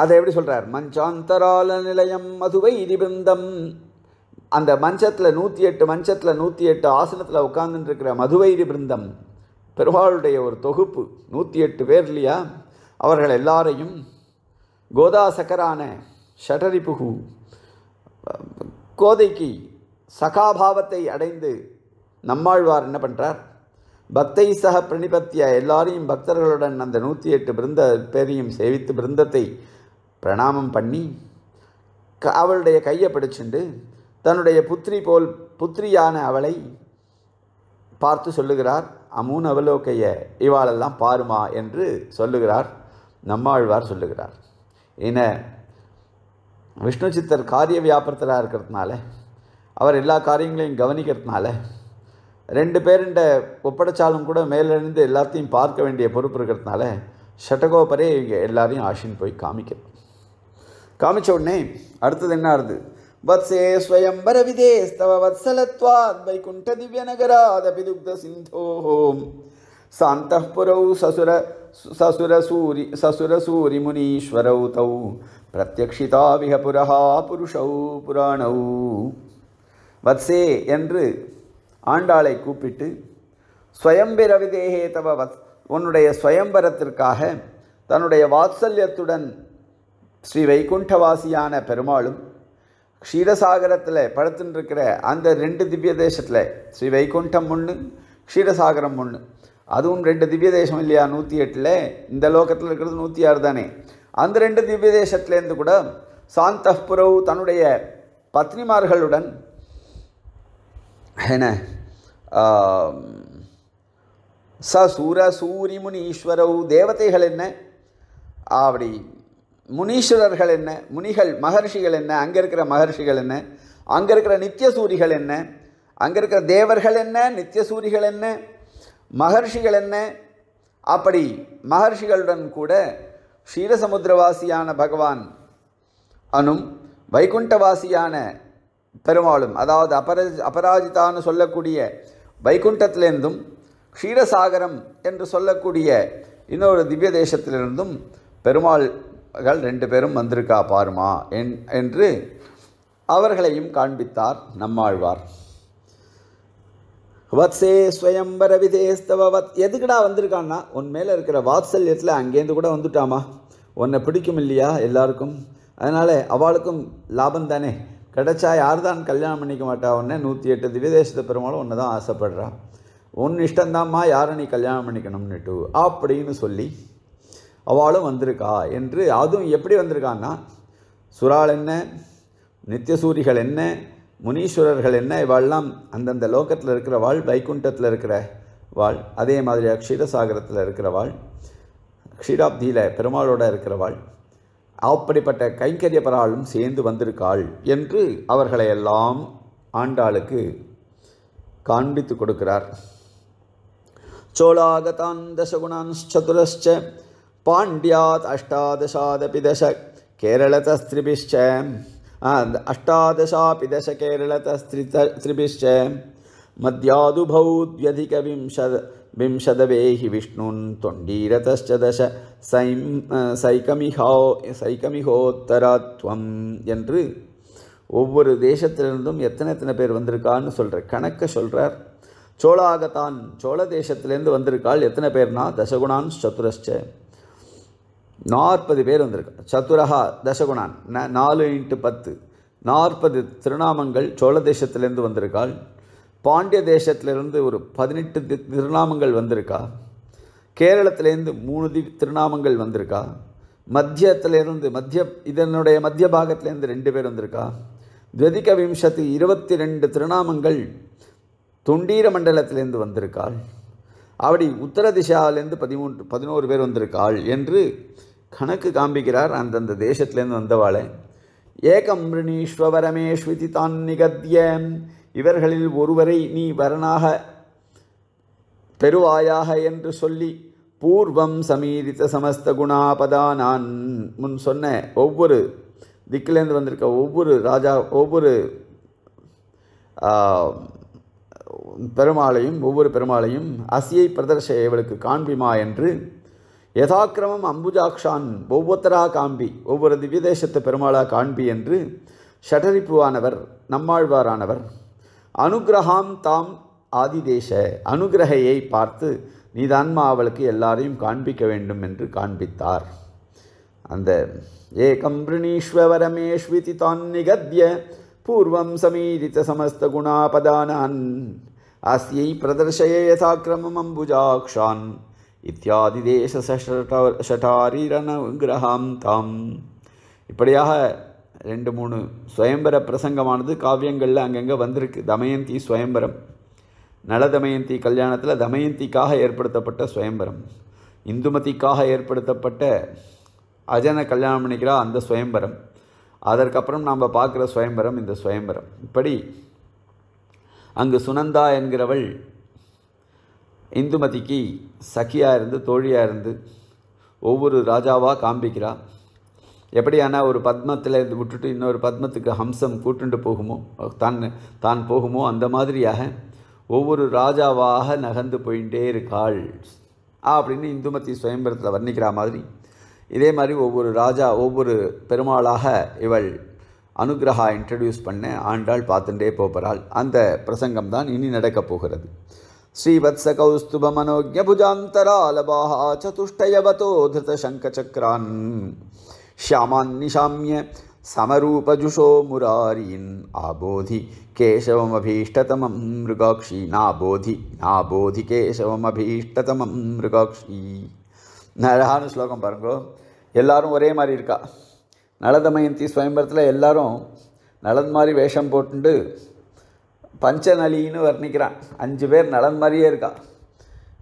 அதை எப்படி சொல்கிறார் மஞ்சாந்தரால நிலையம் மதுவை இதிபிந்தம் அந்த மஞ்சத்தில் நூற்றி எட்டு மஞ்சத்தில் நூற்றி எட்டு ஆசனத்தில் உட்காந்துட்டு இருக்கிற மதுவைரி பிருந்தம் பெருமாளுடைய ஒரு தொகுப்பு நூற்றி எட்டு பேர் இல்லையா அவர்கள் எல்லாரையும் கோதாசக்கரான ஷடரிபுகு கோதைக்கு சகாபாவத்தை அடைந்து நம்மாழ்வார் என்ன பண்ணுறார் பக்தை சக பிரணிபத்திய எல்லாரையும் பக்தர்களுடன் அந்த நூற்றி எட்டு பிருந்த பேரையும் சேவித்து பிருந்தத்தை பிரணாமம் பண்ணி க அவளுடைய கையை பிடிச்சுண்டு தன்னுடைய புத்திரி போல் புத்திரியான அவளை பார்த்து சொல்லுகிறார் அமுன் அவலோக்கைய இவாளெல்லாம் பாருமா என்று சொல்லுகிறார் நம்மாழ்வார் சொல்லுகிறார் என விஷ்ணு சித்தர் காரிய வியாபாரத்தராக இருக்கிறதுனால அவர் எல்லா காரியங்களையும் கவனிக்கிறதுனால ரெண்டு பேருண்ட ஒப்படைச்சாலும் கூட மேலிருந்து எல்லாத்தையும் பார்க்க வேண்டிய பொறுப்பு இருக்கிறதுனால ஷட்டகோபரே இவங்க எல்லாரையும் ஆஷின் போய் காமிக்கிறோம் காமிச்ச உடனே அடுத்தது என்ன ஆகுது வத்சே ஸ்தவ வைகுண்ட திவ்ய वत्से स्वयंवरविदेस्तव वत्सलत्वाद्वैकुण्ठदिव्यनगरादपि दुग्धसिन्धोः सान्तः पुरौ ससुर ससुरसूरि தௌ பிரத்யக்ஷிதா விக புரஹா புருஷௌ புராணௌ வத்சே என்று ஆண்டாளை கூப்பிட்டு ஸ்வயம்பிரவிதேகே தவ வத் உன்னுடைய ஸ்வயம்பரத்திற்காக தன்னுடைய வாத்சல்யத்துடன் ஸ்ரீ வைகுண்டவாசியான பெருமாளும் க்ஷீரசாகரத்தில் படுத்துன்னு இருக்கிற அந்த ரெண்டு திவ்ய தேசத்தில் ஸ்ரீ வைகுண்டம் ஒன்று க்ஷீரசாகரம் ஒன்று அதுவும் ரெண்டு திவ்ய தேசம் இல்லையா நூற்றி எட்டில் இந்த லோகத்தில் இருக்கிறது நூற்றி ஆறு தானே அந்த ரெண்டு திவ்ய தேசத்துலேருந்து கூட சாந்தப்புரவு தன்னுடைய பத்னிமார்களுடன் என்ன ச சூர சூரி தேவதைகள் என்ன அப்படி முனீஸ்வரர்கள் என்ன முனிகள் மகர்ஷிகள் என்ன அங்கே இருக்கிற மகர்ஷிகள் என்ன அங்கே இருக்கிற நித்தியசூரிகள் என்ன அங்கே இருக்கிற தேவர்கள் என்ன நித்தியசூரிகள் என்ன மகர்ஷிகள் என்ன அப்படி மகர்ஷிகளுடன் கூட க்ஷீரசமுத்திரவாசியான பகவான் அனும் வைகுண்டவாசியான பெருமாளும் அதாவது அபர அபராஜிதான்னு சொல்லக்கூடிய வைகுண்டத்திலிருந்தும் க்ஷீரசாகரம் என்று சொல்லக்கூடிய இன்னொரு திவ்ய தேசத்திலிருந்தும் பெருமாள் அவர்கள் ரெண்டு பேரும் வந்திருக்கா பாருமா என் என்று அவர்களையும் காண்பித்தார் நம்மாழ்வார் வத்சே ஸ்வயம்பர விதேஸ்தவ வத் எதுக்குடா வந்திருக்கான்னா உன் மேலே இருக்கிற வாத்சல்யத்தில் அங்கேருந்து கூட வந்துட்டாமா உன்னை பிடிக்கும் இல்லையா எல்லாருக்கும் அதனால் அவளுக்கும் லாபம் தானே கிடச்சா யார் தான் கல்யாணம் பண்ணிக்க மாட்டா உடனே நூற்றி எட்டு திவ்யதேசத்தை பெருமாளும் ஒன்று தான் ஆசைப்படுறா உன் இஷ்டந்தாம்மா யாரை நீ கல்யாணம் பண்ணிக்கணும்னுட்டு அப்படின்னு சொல்லி அவளும் வந்திருக்கா என்று அதுவும் எப்படி வந்திருக்கான்னா சுறால் என்ன நித்தியசூரிகள் என்ன முனீஸ்வரர்கள் என்ன இவாள்லாம் அந்தந்த லோக்கத்தில் இருக்கிற வாழ் வைகுண்டத்தில் இருக்கிற வாழ் அதே மாதிரி க்ஷீரசாகரத்தில் இருக்கிற வாழ் க்ஷீராப்தியில் பெருமாளோட வாழ் அப்படிப்பட்ட கைங்கரிய பராளும் சேர்ந்து வந்திருக்காள் என்று அவர்களை எல்லாம் ஆண்டாளுக்கு காண்பித்து கொடுக்கிறார் சோழாகதான் தசகுணான் சதுரஸ்ச பாண்டியாத் அஷ்டாதசாதபி தச கேரளதஸ்திரிபிஷ்ச அந்த அஷ்டாதசாபி தச கேரளதஸ்திரி திரிபிஷ்ச மத்யாது பௌத்யதிக விம்சத விம்சதவேஹி விஷ்ணுன் தொண்டீரதச்ச தச சைம் சைகமிஹோ சைகமிஹோத்தராத்வம் என்று ஒவ்வொரு தேசத்திலிருந்தும் எத்தனை எத்தனை பேர் வந்திருக்கான்னு சொல்கிற கணக்க சொல்கிறார் சோழாகத்தான் சோழ தேசத்திலேருந்து வந்திருக்காள் எத்தனை பேர்னா தசகுணான் சத்துரஸ்ச நாற்பது பேர் வந்திருக்கு சத்துரகா தசகுணான் நாலு இன்ட்டு பத்து நாற்பது திருநாமங்கள் சோழ தேசத்திலேருந்து வந்திருக்காள் பாண்டிய தேசத்திலிருந்து ஒரு பதினெட்டு தி திருநாமங்கள் வந்திருக்கா கேரளத்திலேருந்து மூணு தி திருநாமங்கள் வந்திருக்கா மத்தியத்திலேருந்து மத்திய இதனுடைய மத்திய பாகத்திலேருந்து ரெண்டு பேர் வந்திருக்கா துவதிக விம்சத்து இருபத்தி ரெண்டு திருநாமங்கள் தொண்டீர மண்டலத்திலேருந்து வந்திருக்காள் அப்படி உத்தர திசாவிலேருந்து பதிமூன்று பதினோரு பேர் வந்திருக்காள் என்று கணக்கு காண்பிக்கிறார் அந்தந்த தேசத்துலேருந்து வந்தவாளே ஏகம் ரிணீஸ்வ தான் நிகத்திய இவர்களில் ஒருவரை நீ வரனாக பெறுவாயாக என்று சொல்லி பூர்வம் சமீரித்த சமஸ்த குணாபதா நான் முன் சொன்ன ஒவ்வொரு திக்கிலேருந்து வந்திருக்க ஒவ்வொரு ராஜா ஒவ்வொரு பெருமாளையும் ஒவ்வொரு பெருமாளையும் அசியை பிரதர்ஷ இவளுக்கு காண்பிமா என்று யதாக்கிரமம் அம்புஜாக்ஷான் ஒவ்வொருத்தரா காம்பி ஒவ்வொரு தேசத்து பெருமாளாக காண்பி என்று ஷட்டரிப்புவானவர் நம்மாழ்வாரானவர் அனுகிரகாம் தாம் ஆதிதேச அனுகிரகையை பார்த்து நீதான்மா அவளுக்கு எல்லாரையும் காண்பிக்க வேண்டும் என்று காண்பித்தார் அந்த ஏகம் பிரணீஸ்வரமேஸ்விதி தான் நிகத்திய பூர்வம் சமீரித்த சமஸ்த குணாபதானான் அஸ்யை பிரதர்ஷய யதாக்கிரமம் அம்புஜாக்ஷான் இத்தியாதி தேச இத்தியாதிதேசசட்டாரீரனுகிரகாம் தாம் இப்படியாக ரெண்டு மூணு சுயம்பர பிரசங்கமானது காவியங்களில் அங்கங்கே வந்திருக்கு தமயந்தி சுயம்பரம் நலதமயந்தி கல்யாணத்தில் தமயந்திக்காக ஏற்படுத்தப்பட்ட சுயம்பரம் இந்துமதிக்காக ஏற்படுத்தப்பட்ட அஜனை கல்யாணம் பண்ணிக்கிறா அந்த சுயம்பரம் அதற்கப்புறம் நாம் பார்க்குற சுயம்பரம் இந்த சுயம்பரம் இப்படி அங்கு சுனந்தா என்கிறவள் இந்துமதிக்கு சகியாக இருந்து தோழியாக இருந்து ஒவ்வொரு ராஜாவாக காண்பிக்கிறா எப்படியானா ஒரு பத்மத்தில் இருந்து விட்டுட்டு இன்னொரு பத்மத்துக்கு ஹம்சம் கூட்டுண்டு போகுமோ தான் தான் போகுமோ அந்த மாதிரியாக ஒவ்வொரு ராஜாவாக நகர்ந்து போயிட்டே இருக்காள் அப்படின்னு இந்துமதி சுயம்பரத்தில் வர்ணிக்கிற மாதிரி இதே மாதிரி ஒவ்வொரு ராஜா ஒவ்வொரு பெருமாளாக இவள் அனுகிரகா இன்ட்ரடியூஸ் பண்ண ஆண்டாள் பார்த்துட்டே போகிறாள் அந்த பிரசங்கம் தான் இனி நடக்கப் போகிறது श्रीवत्सकौस्तुभमनोज्ञभुजान्तरालवाः चतुष्टयवतो धृतशङ्खचक्रान् श्यामान्निशाम्य समरूपजुषो मुरारीन् आबोधि केशवमभीष्टतमं मृगाक्षी नाबोधि नाबोधि केशवमभीष्टतमं मृगाक्षी நழகான ஸ்லோகம் பாருங்கோ எல்லாரும் ஒரே மாதிரி இருக்கா நலதமயந்தி ஸ்வயம்பரத்தில் எல்லாரும் நலன் மாதிரி வேஷம் போட்டுண்டு பஞ்சநலின்னு வர்ணிக்கிறான் அஞ்சு பேர் நலன் மாதிரியே இருக்கான்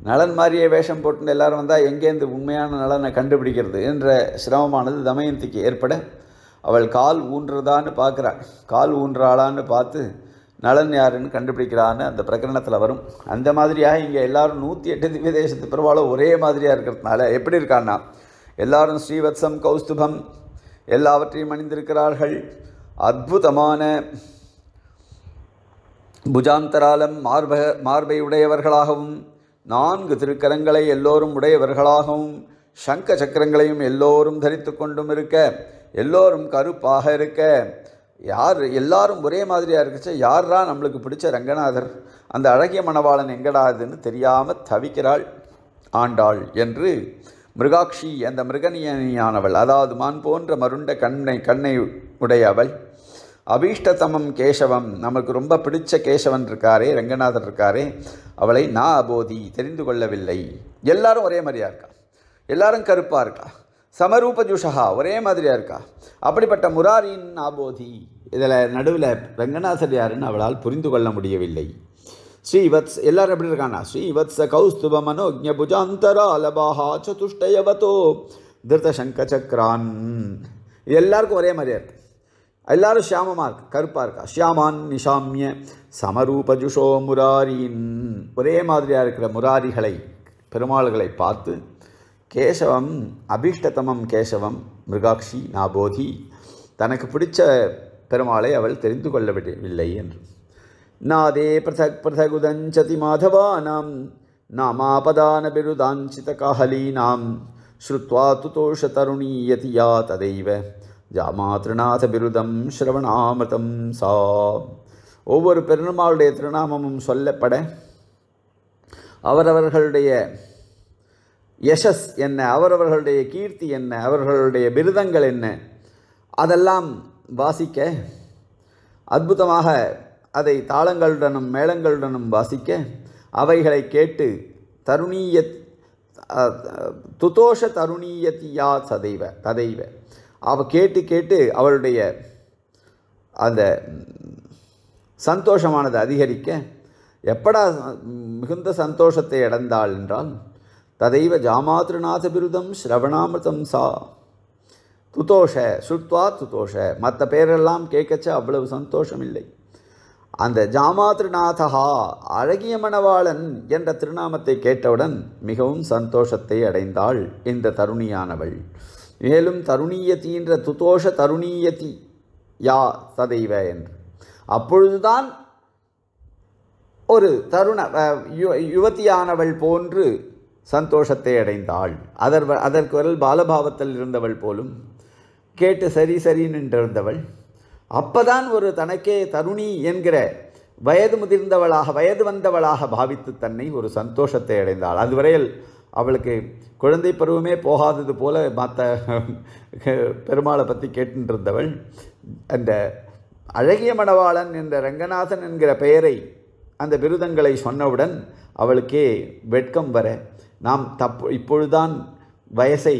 நலன் மாதிரியே வேஷம் போட்டுன்னு எல்லாரும் வந்தால் எங்கேருந்து உண்மையான நலனை கண்டுபிடிக்கிறது என்ற சிரமமானது தமயந்திக்கு ஏற்பட அவள் கால் ஊன்றுதான்னு பார்க்குறாள் கால் ஊன்றாளான்னு பார்த்து நலன் யாருன்னு கண்டுபிடிக்கிறான்னு அந்த பிரகரணத்தில் வரும் அந்த மாதிரியாக இங்கே எல்லாரும் நூற்றி எட்டு திவ்ய தேசத்து பிறவாலும் ஒரே மாதிரியாக இருக்கிறதுனால எப்படி இருக்கான்னா எல்லாரும் ஸ்ரீவத்சம் கௌஸ்துபம் எல்லாவற்றையும் அணிந்திருக்கிறார்கள் அற்புதமான புஜாந்தராலம் மார்பக உடையவர்களாகவும் நான்கு திருக்கரங்களை எல்லோரும் உடையவர்களாகவும் சங்க சக்கரங்களையும் எல்லோரும் தரித்து கொண்டும் இருக்க எல்லோரும் கருப்பாக இருக்க யார் எல்லாரும் ஒரே மாதிரியாக இருக்கச்ச யாரா நம்மளுக்கு பிடிச்ச ரங்கநாதர் அந்த அழகிய மணவாளன் எங்கடாதுன்னு தெரியாமல் தவிக்கிறாள் ஆண்டாள் என்று மிருகாட்சி அந்த மிருகனியனியானவள் அதாவது மான் போன்ற மருண்ட கண்ணை கண்ணை உடையவள் அபீஷ்டதமம் கேசவம் நமக்கு ரொம்ப பிடிச்ச கேசவன் இருக்காரே ரங்கநாதர் இருக்காரே அவளை நான் அபோதி தெரிந்து கொள்ளவில்லை எல்லாரும் ஒரே மாதிரியாக இருக்கா எல்லாரும் கருப்பாக இருக்கா சமரூப ஜுஷா ஒரே மாதிரியாக இருக்கா அப்படிப்பட்ட முராரின் ஆபோதி இதில் நடுவில் ரங்கநாதர் யாருன்னு அவளால் புரிந்து கொள்ள முடியவில்லை ஸ்ரீவத்ஸ் எல்லாரும் எப்படி இருக்கானா ஸ்ரீவத்ஸ கௌஸ்துப மனோஜ புஜாந்தராலபாஹா சதுஷ்டயவதோ திருதசங்க சக்கரான் எல்லாருக்கும் ஒரே மாதிரியாக இருக்குது எல்லாரும் ஷியாமமாக இருக்கு கருப்பாக இருக்கா ஷியாமான் நிஷாமிய சமரூப ஜுஷோ முராரியின் ஒரே மாதிரியாக இருக்கிற முராரிகளை பெருமாள்களை பார்த்து கேசவம் அபீஷ்டதமம் கேசவம் மிருகாட்சி நாபோதி தனக்கு பிடிச்ச பெருமாளை அவள் தெரிந்து கொள்ளவில்லை என்று நாதே பிரதக் பிரதகுதஞ்சதி மாதவானாம் நாமாபதான பிருதாஞ்சித காஹலீனாம் ஸ்ருத்வா துதோஷ தருணீயதியா ததைவ விருதம் ஸ்ரவணாமிருதம் சா ஒவ்வொரு பெருமாளுடைய திருநாமமும் சொல்லப்பட அவரவர்களுடைய யசஸ் என்ன அவரவர்களுடைய கீர்த்தி என்ன அவர்களுடைய பிருதங்கள் என்ன அதெல்லாம் வாசிக்க அற்புதமாக அதை தாளங்களுடனும் மேளங்களுடனும் வாசிக்க அவைகளை கேட்டு தருணீய துதோஷ தருணீயத்தியா சதைவ ததைவ அவள் கேட்டு கேட்டு அவளுடைய அந்த சந்தோஷமானது அதிகரிக்க எப்படா மிகுந்த சந்தோஷத்தை அடைந்தாள் என்றால் ததைவ ஜாமாதிருநாத பிருதம் ஸ்ரவணாமிருதம் சா துதோஷ சுத்வா துதோஷ மற்ற பேரெல்லாம் கேட்கச்ச அவ்வளவு சந்தோஷம் இல்லை அந்த ஜாமாதிருநாதகா அழகிய மணவாளன் என்ற திருநாமத்தை கேட்டவுடன் மிகவும் சந்தோஷத்தை அடைந்தாள் இந்த தருணியானவள் மேலும் என்ற துதோஷ தருணீயத்தி யா சதைவ என்று அப்பொழுதுதான் ஒரு தருண யுவத்தியானவள் போன்று சந்தோஷத்தை அடைந்தாள் அதர் அதற்குரல் பாலபாவத்தில் இருந்தவள் போலும் கேட்டு சரி சரி நின்றிருந்தவள் அப்பதான் ஒரு தனக்கே தருணி என்கிற வயது முதிர்ந்தவளாக வயது வந்தவளாக பாவித்து தன்னை ஒரு சந்தோஷத்தை அடைந்தாள் அதுவரையில் அவளுக்கு குழந்தை பருவமே போகாதது போல மற்ற பெருமாளை பற்றி கேட்டுருந்தவள் அந்த அழகிய மணவாளன் என்ற ரங்கநாதன் என்கிற பெயரை அந்த விருதங்களை சொன்னவுடன் அவளுக்கே வெட்கம் வர நாம் தப்பு இப்பொழுதுதான் வயசை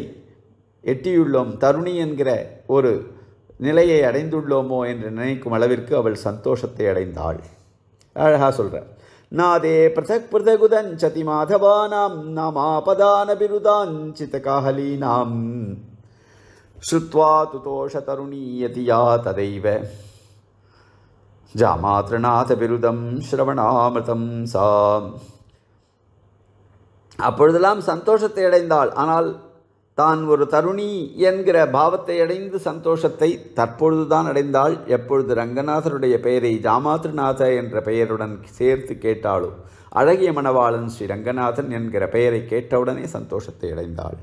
எட்டியுள்ளோம் தருணி என்கிற ஒரு நிலையை அடைந்துள்ளோமோ என்று நினைக்கும் அளவிற்கு அவள் சந்தோஷத்தை அடைந்தாள் அழகாக சொல்கிறேன் नादे पृथक् पृथगुदञ्चति माधवानां नामापदानभिरुदाञ्चितकाहलीनाम् श्रुत्वा तुतोषतरुणीयति या तदैव ஜாமாத்திரநாதபிருதம் ஸ்ரவணாமிருதம் சா அப்பொழுதெல்லாம் சந்தோஷத்தை அடைந்தாள் ஆனால் தான் ஒரு தருணி என்கிற பாவத்தை அடைந்து சந்தோஷத்தை தற்பொழுதுதான் அடைந்தாள் எப்பொழுது ரங்கநாதருடைய பெயரை ராமாதிரிநாத என்ற பெயருடன் சேர்த்து கேட்டாளோ அழகிய மணவாளன் ஸ்ரீ ரங்கநாதன் என்கிற பெயரை கேட்டவுடனே சந்தோஷத்தை அடைந்தாள்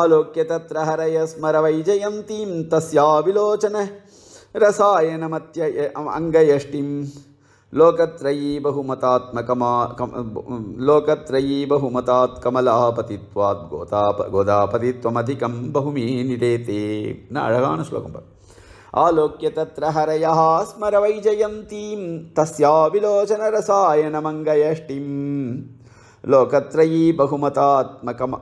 ஆலோக்கிய தத்ரஹரய ஸ்மர வைஜயந்தீம் தஸ்யாவிலோச்சன விலோச்சன ரசாயனமத்திய அங்கயஷ்டிம் లోకత్రయీ బహుమతాత్మకమా లోకత్రయీ బహుమతాత్ కమలాపతిత్వాత్ గోతాప గోదాపతిత్వమధికం బహుమీ నిరేతే నా అడగాన శ్లోకం ఆలోక్య తత్ర హరయ స్మర వైజయంతీం తస్యా విలోచన రసాయన మంగయష్టిం లోకత్రయీ బహుమతాత్మకమ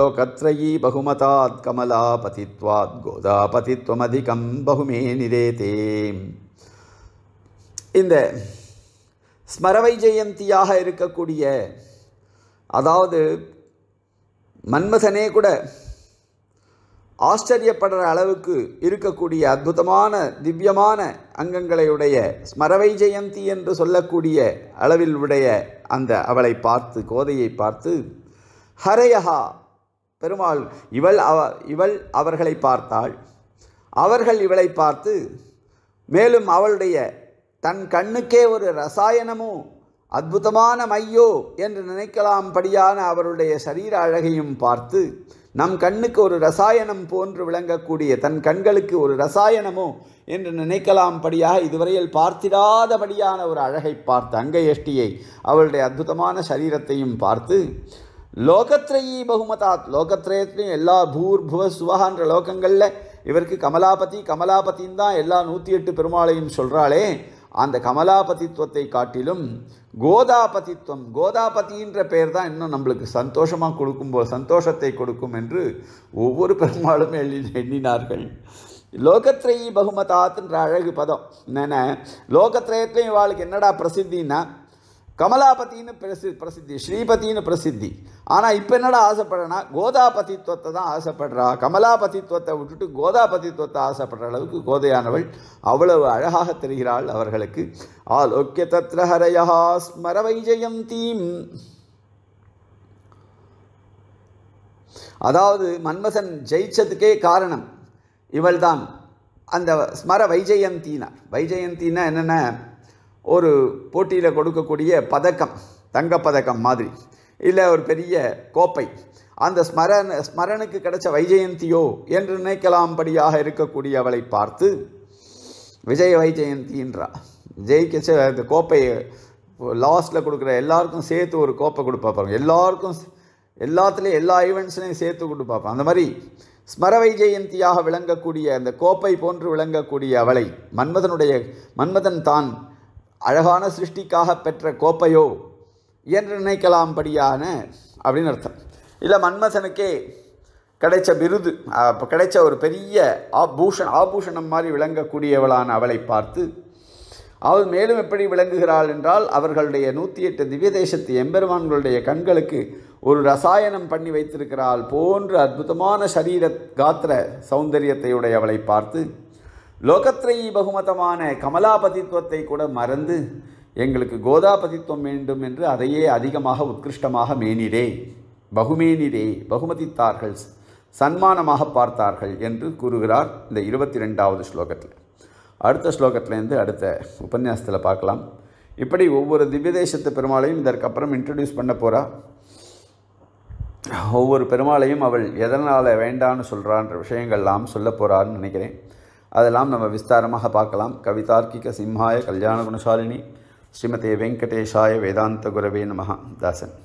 లోకత్రయీ బహుమతాత్ కమలాపతిత్వాత్ గోదాపతిత్వమధికం బహుమే నిరేతే இந்த ஸ்மரவை ஜெயந்தியாக இருக்கக்கூடிய அதாவது மன்மதனே கூட ஆச்சரியப்படுற அளவுக்கு இருக்கக்கூடிய அற்புதமான திவ்யமான அங்கங்களையுடைய ஸ்மரவை ஜெயந்தி என்று சொல்லக்கூடிய அளவில் உடைய அந்த அவளை பார்த்து கோதையை பார்த்து ஹரையஹா பெருமாள் இவள் அவ இவள் அவர்களை பார்த்தாள் அவர்கள் இவளை பார்த்து மேலும் அவளுடைய தன் கண்ணுக்கே ஒரு ரசாயனமோ அற்புதமான மையோ என்று நினைக்கலாம்படியான அவருடைய சரீர அழகையும் பார்த்து நம் கண்ணுக்கு ஒரு ரசாயனம் போன்று விளங்கக்கூடிய தன் கண்களுக்கு ஒரு ரசாயனமோ என்று நினைக்கலாம் படியாக இதுவரையில் பார்த்திடாதபடியான ஒரு அழகை பார்த்து அங்கயஷ்டியை அவளுடைய அற்புதமான சரீரத்தையும் பார்த்து லோகத்ரயி பகுமதாத் லோகத்ரயத்துலையும் எல்லா பூர் புவ சுவகான்ற லோகங்களில் இவருக்கு கமலாபதி கமலாபதின்னு தான் எல்லா நூற்றி எட்டு பெருமாளையும் சொல்கிறாளே அந்த கமலாபதித்துவத்தை காட்டிலும் கோதாபதித்துவம் கோதாபதின்ற பெயர் தான் இன்னும் நம்மளுக்கு சந்தோஷமாக கொடுக்கும் சந்தோஷத்தை கொடுக்கும் என்று ஒவ்வொரு பெருமாளும் எண்ணி எண்ணினார்கள் லோகத்ரேயி பகுமதாத்துன்ற அழகு பதம் என்னென்ன லோகத்ரேயத்துலேயும் இவாளுக்கு என்னடா பிரசித்தின்னா கமலாபத்தின்னு பிரசி பிரசித்தி ஸ்ரீபத்தின்னு பிரசித்தி ஆனால் இப்போ என்னடா ஆசைப்படுறனா கோதாபதித்துவத்தை தான் ஆசைப்படுறா கமலாபதித்துவத்தை விட்டுட்டு கோதாபதித்துவத்தை ஆசைப்படுற அளவுக்கு கோதையானவள் அவ்வளவு அழகாக தெரிகிறாள் அவர்களுக்கு ஆலோக்கிய தத்ரஹரயா ஸ்மர வைஜயந்தீம் அதாவது மன்மசன் ஜெயிச்சதுக்கே காரணம் இவள்தான் அந்த ஸ்மர வைஜெயந்தினா வைஜெயந்தின்னா என்னென்ன ஒரு போட்டியில் கொடுக்கக்கூடிய பதக்கம் தங்கப்பதக்கம் மாதிரி இல்லை ஒரு பெரிய கோப்பை அந்த ஸ்மரன் ஸ்மரனுக்கு கிடைச்ச வைஜெயந்தியோ என்று நினைக்கலாம்படியாக இருக்கக்கூடிய அவளை பார்த்து விஜய் வைஜெயந்தின்றா ஜெயிக்க அந்த கோப்பையை லாஸ்ட்டில் கொடுக்குற எல்லாருக்கும் சேர்த்து ஒரு கோப்பை கொடுப்பா பாருங்க எல்லாருக்கும் எல்லாத்துலேயும் எல்லா ஈவெண்ட்ஸ்லையும் சேர்த்து கொண்டு அந்த மாதிரி ஸ்மர ஜெயந்தியாக விளங்கக்கூடிய அந்த கோப்பை போன்று விளங்கக்கூடிய அவளை மன்மதனுடைய மன்மதன் தான் அழகான சிருஷ்டிக்காக பெற்ற கோப்பையோ என்று நினைக்கலாம்படியான அப்படின்னு அர்த்தம் இல்லை மன்மசனுக்கே கிடைச்ச விருது கிடைச்ச ஒரு பெரிய ஆபூஷன் ஆபூஷணம் மாதிரி விளங்கக்கூடியவளான அவளை பார்த்து அவள் மேலும் எப்படி விளங்குகிறாள் என்றால் அவர்களுடைய நூற்றி எட்டு திவ்ய தேசத்து எம்பெருமான்களுடைய கண்களுக்கு ஒரு ரசாயனம் பண்ணி வைத்திருக்கிறாள் போன்ற அற்புதமான சரீர காத்திர சௌந்தரியத்தையுடைய அவளை பார்த்து லோகத்ரயி பகுமதமான கமலாபதித்துவத்தை கூட மறந்து எங்களுக்கு கோதாபதித்துவம் வேண்டும் என்று அதையே அதிகமாக உத்கிருஷ்டமாக மேனிரே பகுமேனிரே பகுமதித்தார்கள் சன்மானமாக பார்த்தார்கள் என்று கூறுகிறார் இந்த இருபத்தி ரெண்டாவது ஸ்லோகத்தில் அடுத்த ஸ்லோகத்துலேருந்து அடுத்த உபன்யாசத்தில் பார்க்கலாம் இப்படி ஒவ்வொரு தேசத்து பெருமாளையும் இதற்கப்புறம் இன்ட்ரடியூஸ் பண்ண போகிறா ஒவ்வொரு பெருமாளையும் அவள் எதனால் வேண்டான்னு சொல்கிறான்ற விஷயங்கள்லாம் சொல்ல போகிறான்னு நினைக்கிறேன் அதெல்லாம் நம்ம விஸ்தாரமாக பார்க்கலாம் கவிதார்க்கிக சிம்ஹாய கல்யாண குணசாலினி ஸ்ரீமதி வெங்கடேஷாய வேதாந்த குரவே நமஹா தாசன்